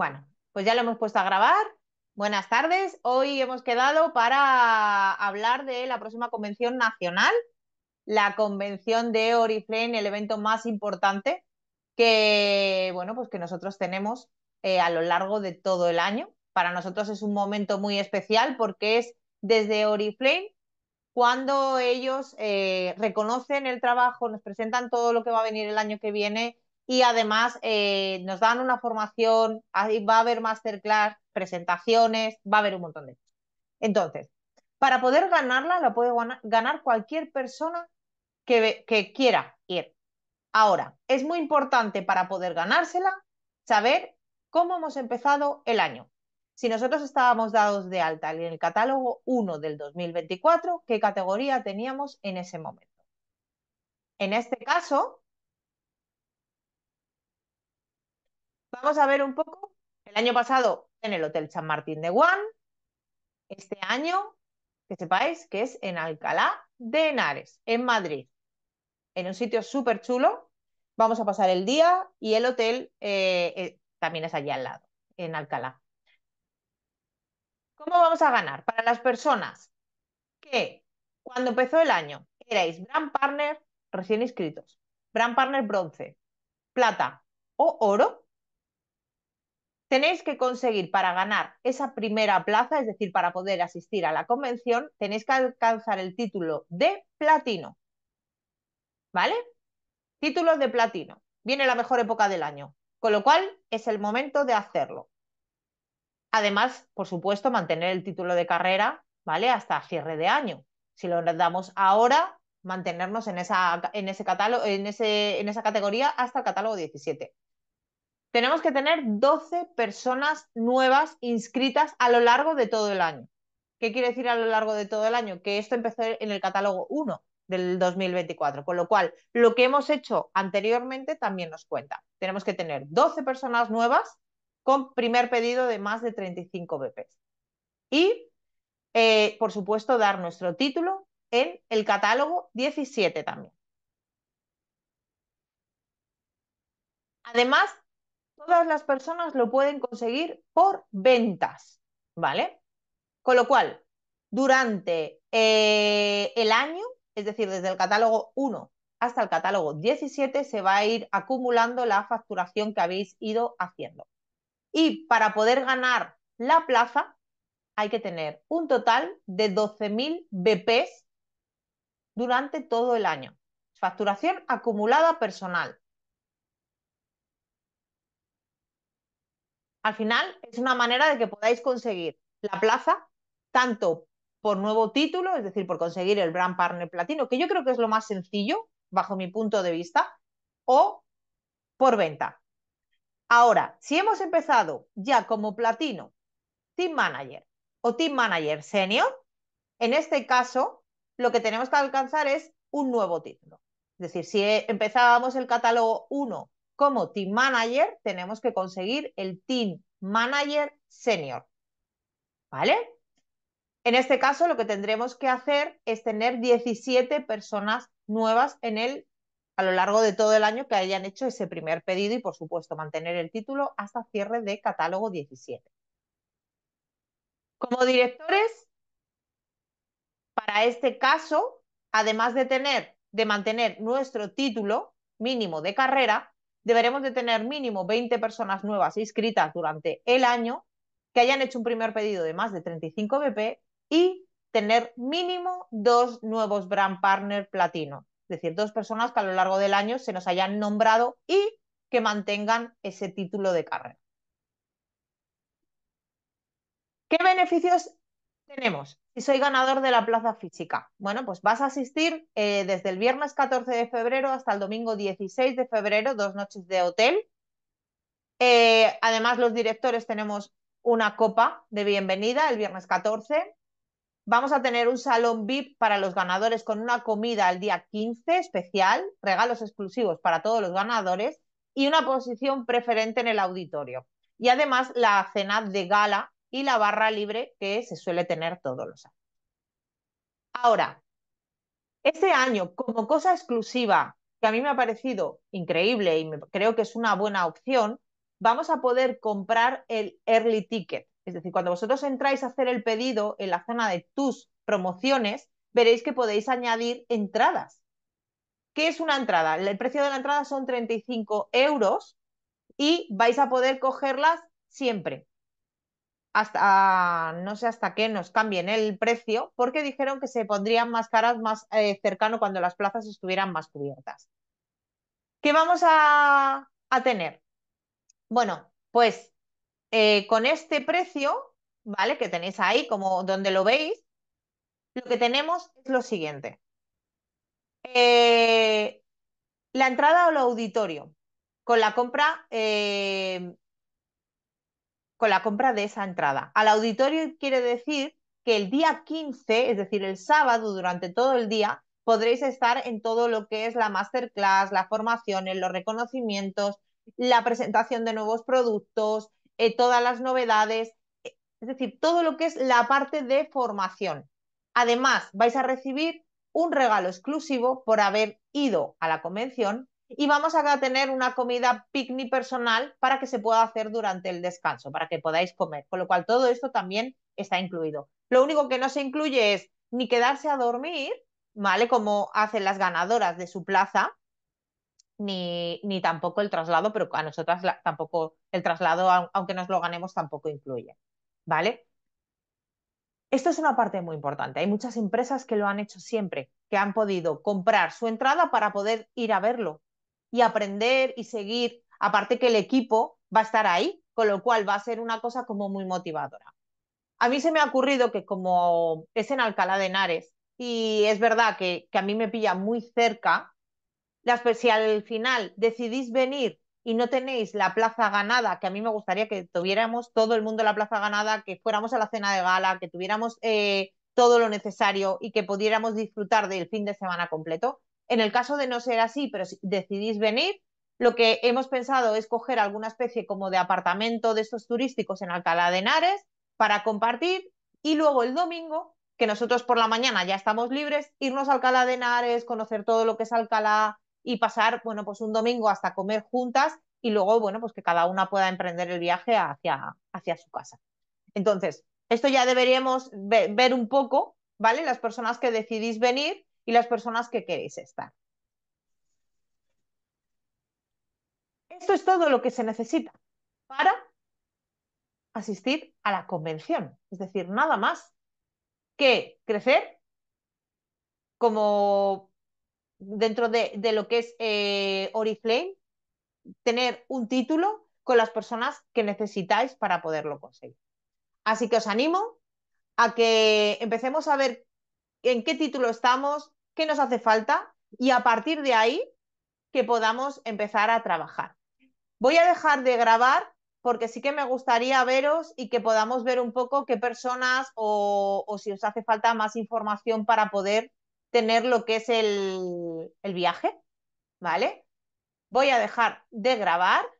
Bueno, pues ya lo hemos puesto a grabar. Buenas tardes. Hoy hemos quedado para hablar de la próxima convención nacional, la convención de Oriflame, el evento más importante que, bueno, pues que nosotros tenemos eh, a lo largo de todo el año. Para nosotros es un momento muy especial porque es desde Oriflame cuando ellos eh, reconocen el trabajo, nos presentan todo lo que va a venir el año que viene y además eh, nos dan una formación, ...ahí va a haber masterclass, presentaciones, va a haber un montón de cosas. Entonces, para poder ganarla, la puede ganar cualquier persona que, que quiera ir. Ahora, es muy importante para poder ganársela saber cómo hemos empezado el año. Si nosotros estábamos dados de alta en el catálogo 1 del 2024, ¿qué categoría teníamos en ese momento? En este caso, Vamos a ver un poco. El año pasado en el Hotel San Martín de Guan. Este año, que sepáis que es en Alcalá de Henares, en Madrid. En un sitio súper chulo. Vamos a pasar el día y el hotel eh, eh, también es allí al lado, en Alcalá. ¿Cómo vamos a ganar? Para las personas que cuando empezó el año erais Brand Partner recién inscritos, Brand Partner bronce, plata o oro, Tenéis que conseguir para ganar esa primera plaza, es decir, para poder asistir a la convención, tenéis que alcanzar el título de platino. ¿Vale? Título de platino. Viene la mejor época del año, con lo cual es el momento de hacerlo. Además, por supuesto, mantener el título de carrera, ¿vale? Hasta cierre de año. Si lo damos ahora, mantenernos en esa, en ese catálogo, en, ese, en esa categoría hasta el catálogo 17 tenemos que tener 12 personas nuevas inscritas a lo largo de todo el año. ¿Qué quiere decir a lo largo de todo el año? Que esto empezó en el catálogo 1 del 2024, con lo cual lo que hemos hecho anteriormente también nos cuenta. Tenemos que tener 12 personas nuevas con primer pedido de más de 35 BPs. Y, eh, por supuesto, dar nuestro título en el catálogo 17 también. Además, todas las personas lo pueden conseguir por ventas, ¿vale? Con lo cual, durante eh, el año, es decir, desde el catálogo 1 hasta el catálogo 17, se va a ir acumulando la facturación que habéis ido haciendo. Y para poder ganar la plaza, hay que tener un total de 12.000 BPs durante todo el año. Facturación acumulada personal. Al final es una manera de que podáis conseguir la plaza tanto por nuevo título, es decir, por conseguir el Brand Partner Platino, que yo creo que es lo más sencillo bajo mi punto de vista, o por venta. Ahora, si hemos empezado ya como platino, team manager o team manager senior, en este caso lo que tenemos que alcanzar es un nuevo título. Es decir, si eh, empezábamos el catálogo 1 como team manager tenemos que conseguir el team manager senior. ¿Vale? En este caso lo que tendremos que hacer es tener 17 personas nuevas en el a lo largo de todo el año que hayan hecho ese primer pedido y por supuesto mantener el título hasta cierre de catálogo 17. Como directores, para este caso, además de tener de mantener nuestro título mínimo de carrera, deberemos de tener mínimo 20 personas nuevas inscritas durante el año que hayan hecho un primer pedido de más de 35 BP y tener mínimo dos nuevos brand partner platino, es decir, dos personas que a lo largo del año se nos hayan nombrado y que mantengan ese título de carrera. ¿Qué beneficios tenemos, si soy ganador de la plaza física, bueno, pues vas a asistir eh, desde el viernes 14 de febrero hasta el domingo 16 de febrero, dos noches de hotel. Eh, además, los directores tenemos una copa de bienvenida el viernes 14. Vamos a tener un salón VIP para los ganadores con una comida el día 15 especial, regalos exclusivos para todos los ganadores y una posición preferente en el auditorio. Y además la cena de gala y la barra libre que se suele tener todos los años. Ahora, este año, como cosa exclusiva, que a mí me ha parecido increíble y creo que es una buena opción, vamos a poder comprar el early ticket. Es decir, cuando vosotros entráis a hacer el pedido en la zona de tus promociones, veréis que podéis añadir entradas. ¿Qué es una entrada? El precio de la entrada son 35 euros y vais a poder cogerlas siempre hasta no sé hasta qué nos cambien el precio, porque dijeron que se pondrían más caras más eh, cercano cuando las plazas estuvieran más cubiertas. ¿Qué vamos a, tener? Bueno, pues eh, con este precio, ¿vale? Que tenéis ahí, como donde lo veis, lo que tenemos es lo siguiente. Eh, la entrada al auditorio con la compra con la compra de esa entrada. Al auditorio quiere decir que el día 15, es decir, el sábado, durante todo el día, podréis estar en todo lo que es la masterclass, las formaciones, los reconocimientos, la presentación de nuevos productos, eh, todas las novedades, es decir, todo lo que es la parte de formación. Además, vais a recibir un regalo exclusivo por haber ido a la convención y vamos a tener una comida picnic personal para que se pueda hacer durante el descanso, para que podáis comer. Con lo cual, todo esto también está incluido. Lo único que no se incluye es ni quedarse a dormir, ¿vale? Como hacen las ganadoras de su plaza, ni, ni tampoco el traslado, pero a nosotras tampoco el traslado, aunque nos lo ganemos, tampoco incluye, ¿vale? Esto es una parte muy importante. Hay muchas empresas que lo han hecho siempre, que han podido comprar su entrada para poder ir a verlo, y aprender y seguir. Aparte que el equipo va a estar ahí, con lo cual va a ser una cosa como muy motivadora. A mí se me ha ocurrido que como es en Alcalá de Henares y es verdad que, a mí me pilla muy cerca, la si al final decidís venir y no tenéis la plaza ganada, que a mí me gustaría que tuviéramos todo el mundo la plaza ganada, que fuéramos a la cena de gala, que tuviéramos eh, todo lo necesario y que pudiéramos disfrutar del fin de semana completo, en el caso de no ser así, pero si decidís venir, lo que hemos pensado es coger alguna especie como de apartamento de estos turísticos en Alcalá de Henares para compartir y luego el domingo, que nosotros por la mañana ya estamos libres, irnos a Alcalá de Henares, conocer todo lo que es Alcalá y pasar, bueno, pues un domingo hasta comer juntas y luego, bueno, pues que cada una pueda emprender el viaje hacia, hacia su casa. Entonces, esto ya deberíamos ver un poco, ¿vale? Las personas que decidís venir, y las personas que queréis estar. Esto es todo lo que se necesita para asistir a la convención. Es decir, nada más que crecer como dentro de, lo que es eh, Oriflame, tener un título con las personas que necesitáis para poderlo conseguir. Así que os animo a que empecemos a ver en qué título estamos, qué nos hace falta y a partir de ahí que podamos empezar a trabajar. Voy a dejar de grabar porque sí que me gustaría veros y que podamos ver un poco qué personas o, si os hace falta más información para poder tener lo que es el, el viaje, ¿vale? Voy a dejar de grabar.